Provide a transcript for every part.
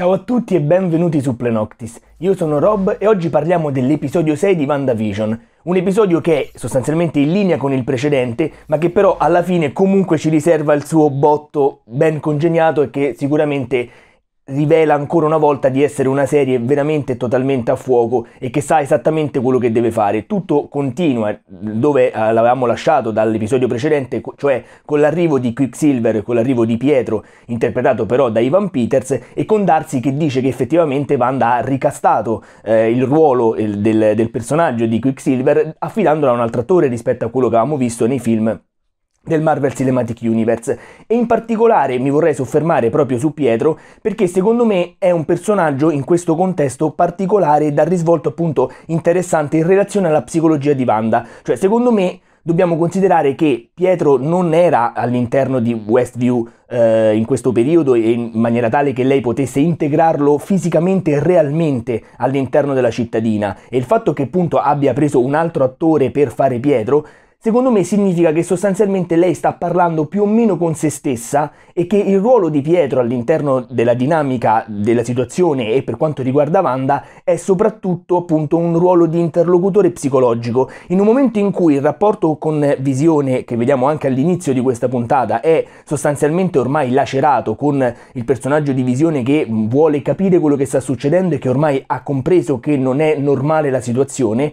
Ciao a tutti e benvenuti su Plenoctis. Io sono Rob e oggi parliamo dell'episodio 6 di WandaVision. Un episodio che è sostanzialmente in linea con il precedente, ma che però alla fine comunque ci riserva il suo botto ben congegnato e che sicuramente rivela ancora una volta di essere una serie veramente totalmente a fuoco e che sa esattamente quello che deve fare. Tutto continua dove eh, l'avevamo lasciato dall'episodio precedente, cioè con l'arrivo di Quicksilver e con l'arrivo di Pietro, interpretato però da Ivan Peters, e con Darcy che dice che effettivamente Wanda ha ricastato eh, il ruolo del, del personaggio di Quicksilver affidandolo a un altro attore rispetto a quello che avevamo visto nei film del Marvel Cinematic Universe e in particolare mi vorrei soffermare proprio su Pietro perché secondo me è un personaggio in questo contesto particolare dal risvolto appunto interessante in relazione alla psicologia di Wanda, cioè secondo me dobbiamo considerare che Pietro non era all'interno di Westview eh, in questo periodo e in maniera tale che lei potesse integrarlo fisicamente e realmente all'interno della cittadina e il fatto che appunto abbia preso un altro attore per fare Pietro Secondo me significa che sostanzialmente lei sta parlando più o meno con se stessa e che il ruolo di Pietro all'interno della dinamica della situazione e per quanto riguarda Wanda è soprattutto appunto un ruolo di interlocutore psicologico. In un momento in cui il rapporto con Visione, che vediamo anche all'inizio di questa puntata, è sostanzialmente ormai lacerato con il personaggio di Visione che vuole capire quello che sta succedendo e che ormai ha compreso che non è normale la situazione,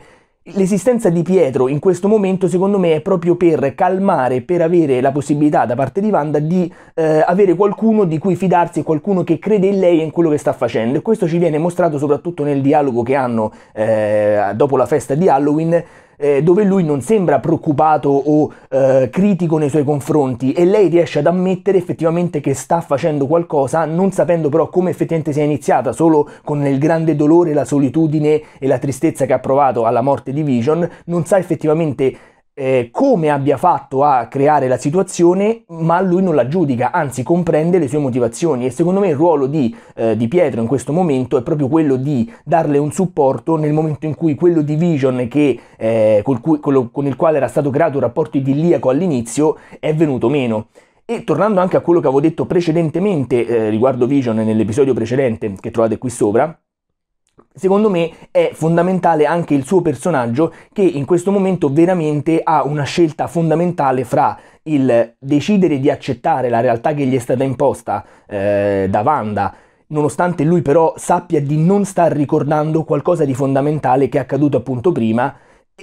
L'esistenza di Pietro in questo momento secondo me è proprio per calmare, per avere la possibilità da parte di Wanda di eh, avere qualcuno di cui fidarsi, qualcuno che crede in lei e in quello che sta facendo e questo ci viene mostrato soprattutto nel dialogo che hanno eh, dopo la festa di Halloween eh, dove lui non sembra preoccupato o eh, critico nei suoi confronti e lei riesce ad ammettere effettivamente che sta facendo qualcosa, non sapendo però come effettivamente sia iniziata, solo con il grande dolore, la solitudine e la tristezza che ha provato alla morte di Vision, non sa effettivamente eh, come abbia fatto a creare la situazione, ma lui non la giudica, anzi comprende le sue motivazioni e secondo me il ruolo di, eh, di Pietro in questo momento è proprio quello di darle un supporto nel momento in cui quello di Vision che, eh, cui, quello, con il quale era stato creato un rapporto idilliaco all'inizio è venuto meno. E tornando anche a quello che avevo detto precedentemente eh, riguardo Vision nell'episodio precedente che trovate qui sopra, Secondo me è fondamentale anche il suo personaggio che in questo momento veramente ha una scelta fondamentale fra il decidere di accettare la realtà che gli è stata imposta eh, da Wanda, nonostante lui però sappia di non star ricordando qualcosa di fondamentale che è accaduto appunto prima,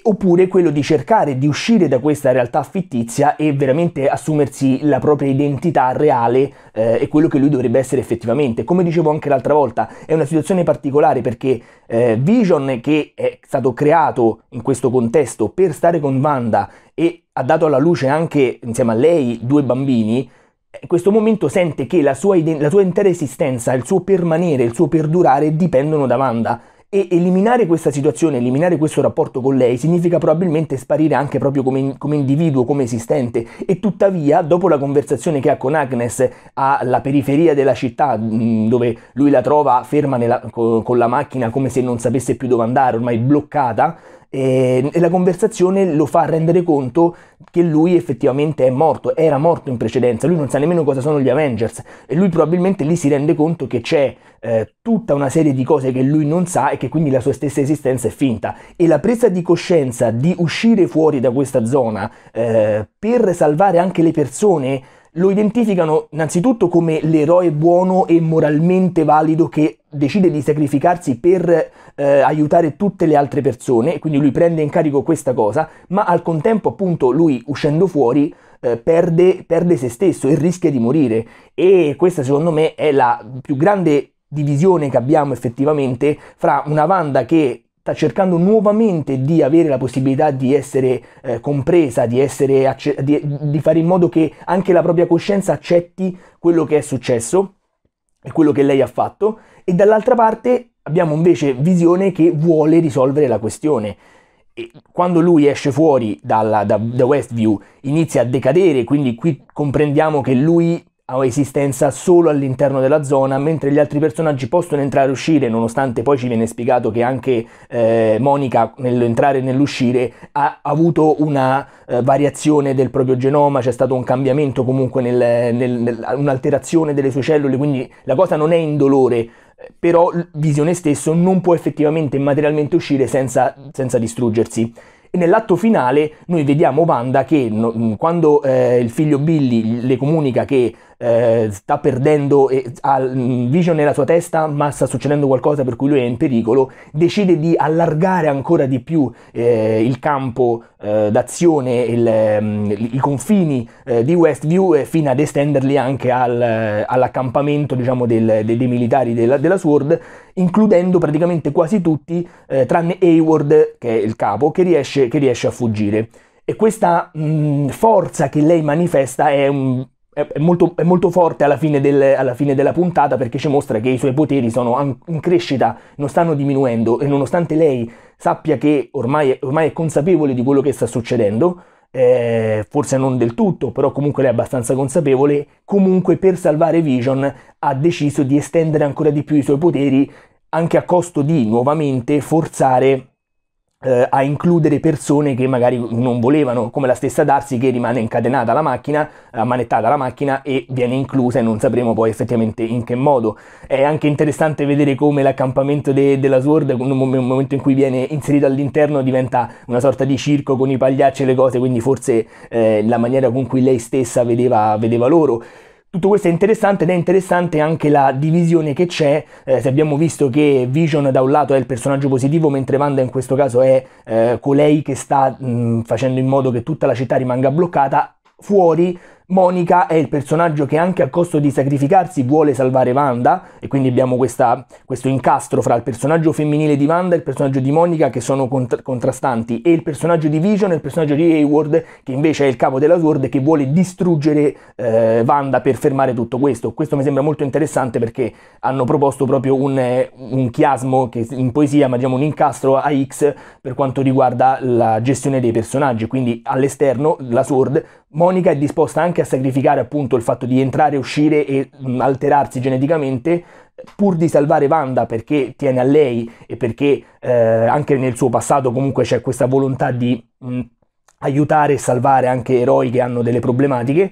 oppure quello di cercare di uscire da questa realtà fittizia e veramente assumersi la propria identità reale eh, e quello che lui dovrebbe essere effettivamente. Come dicevo anche l'altra volta, è una situazione particolare perché eh, Vision che è stato creato in questo contesto per stare con Wanda e ha dato alla luce anche insieme a lei due bambini, in questo momento sente che la sua, la sua intera esistenza, il suo permanere, il suo perdurare dipendono da Wanda e eliminare questa situazione, eliminare questo rapporto con lei, significa probabilmente sparire anche proprio come, come, individuo, come esistente. E tuttavia, dopo la conversazione che ha con Agnes alla periferia della città, dove lui la trova ferma nella, con la macchina come se non sapesse più dove andare, ormai bloccata, Ehm, e la conversazione lo fa rendere conto che lui effettivamente è morto, era morto in precedenza, lui non sa nemmeno cosa sono gli Avengers e lui probabilmente lì si rende conto che c'è eh, tutta una serie di cose che lui non sa e che quindi la sua stessa esistenza è finta e la presa di coscienza di uscire fuori da questa zona eh, per salvare anche le persone lo identificano innanzitutto come l'eroe buono e moralmente valido che decide di sacrificarsi per eh, aiutare tutte le altre persone, quindi lui prende in carico questa cosa, ma al contempo appunto lui uscendo fuori eh, perde, perde se stesso e rischia di morire e questa secondo me è la più grande divisione che abbiamo effettivamente fra una Wanda che sta cercando nuovamente di avere la possibilità di essere eh, compresa, di, essere acce- di, di fare in modo che anche la propria coscienza accetti quello che è successo e quello che lei ha fatto, e dall'altra parte abbiamo invece Visione che vuole risolvere la questione. E quando lui esce fuori dalla, da, da Westview inizia a decadere, quindi qui comprendiamo che lui ha esistenza solo all'interno della zona, mentre gli altri personaggi possono entrare e uscire, nonostante poi ci viene spiegato che anche eh, Monica nell'entrare e nell'uscire ha avuto una eh, variazione del proprio genoma, c'è stato un cambiamento comunque, nel, nel, nel, un'alterazione delle sue cellule, quindi la cosa non è indolore, però Visione stesso non può effettivamente materialmente uscire senza, senza distruggersi. E nell'atto finale noi vediamo Wanda che no, quando eh, il figlio Billy le comunica che eh, sta perdendo, eh, ha Vision nella sua testa ma sta succedendo qualcosa per cui lui è in pericolo, decide di allargare ancora di più eh, il campo eh, d'azione, il, ehm, i confini eh, di Westview fino ad estenderli anche al, eh, all'accampamento diciamo, del, dei, dei, militari della, della SWORD, includendo praticamente quasi tutti, tranne Hayward che è il capo, che riesce, che riesce a fuggire. E questa mh, forza che lei manifesta è un, è molto, è molto, forte alla fine, del, alla fine, della puntata perché ci mostra che i suoi poteri sono in crescita, non stanno diminuendo e nonostante lei sappia che ormai, ormai è consapevole di quello che sta succedendo, eh, forse non del tutto, però comunque lei è abbastanza consapevole, comunque per salvare Vision ha deciso di estendere ancora di più i suoi poteri anche a costo di nuovamente forzare eh, a includere persone che magari non volevano, come la stessa Darsi che rimane incatenata la macchina, ammanettata la macchina e viene inclusa e non sapremo poi effettivamente in che modo. È anche interessante vedere come l'accampamento de- della Sword, nel momento in cui viene inserito all'interno, diventa una sorta di circo con i pagliacci e le cose, quindi forse eh, la maniera con cui lei stessa vedeva, vedeva loro tutto questo è interessante ed è interessante anche la divisione che c'è, eh, se abbiamo visto che Vision da un lato è il personaggio positivo, mentre Wanda in questo caso è eh, colei che sta mh, facendo in modo che tutta la città rimanga bloccata, fuori Monica è il personaggio che anche a costo di sacrificarsi vuole salvare Wanda e quindi abbiamo questa, questo incastro fra il personaggio femminile di Wanda e il personaggio di Monica che sono cont- contrastanti e il personaggio di Vision e il personaggio di Hayward che invece è il capo della Sword che vuole distruggere eh, Wanda per fermare tutto questo. Questo mi sembra molto interessante perché hanno proposto proprio un, un chiasmo che in poesia ma diciamo un incastro a X per quanto riguarda la gestione dei personaggi, quindi all'esterno la Sword Monica è disposta anche anche a sacrificare appunto il fatto di entrare, uscire e mh, mm, alterarsi geneticamente pur di salvare Wanda perché tiene a lei e perché eh, anche nel suo passato comunque c'è questa volontà di mh, mm, aiutare e salvare anche eroi che hanno delle problematiche,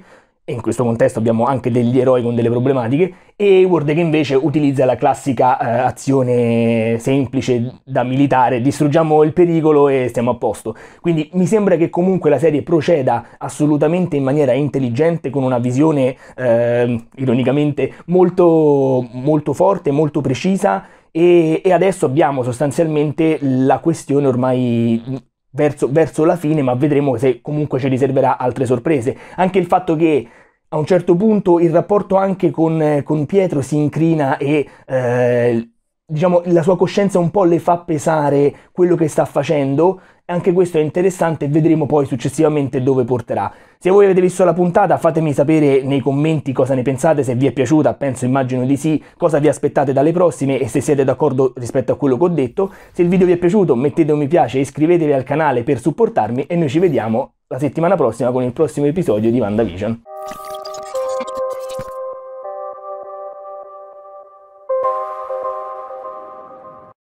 e in questo contesto abbiamo anche degli eroi con delle problematiche, e Ward che invece utilizza la classica eh, azione semplice da militare, distruggiamo il pericolo e stiamo a posto. Quindi mi sembra che comunque la serie proceda assolutamente in maniera intelligente, con una visione eh, ironicamente molto, molto forte, molto precisa. E, e adesso abbiamo sostanzialmente la questione ormai Verso, verso, la fine, ma vedremo se comunque ci riserverà altre sorprese. Anche il fatto che a un certo punto il rapporto anche con, eh, con Pietro si incrina e eh, diciamo, la sua coscienza un po' le fa pesare quello che sta facendo. Anche questo è interessante e vedremo poi successivamente dove porterà. Se voi avete visto la puntata fatemi sapere nei commenti cosa ne pensate, se vi è piaciuta, penso immagino di sì, cosa vi aspettate dalle prossime e se siete d'accordo rispetto a quello che ho detto. Se il video vi è piaciuto mettete un mi piace e iscrivetevi al canale per supportarmi e noi ci vediamo la settimana prossima con il prossimo episodio di WandaVision.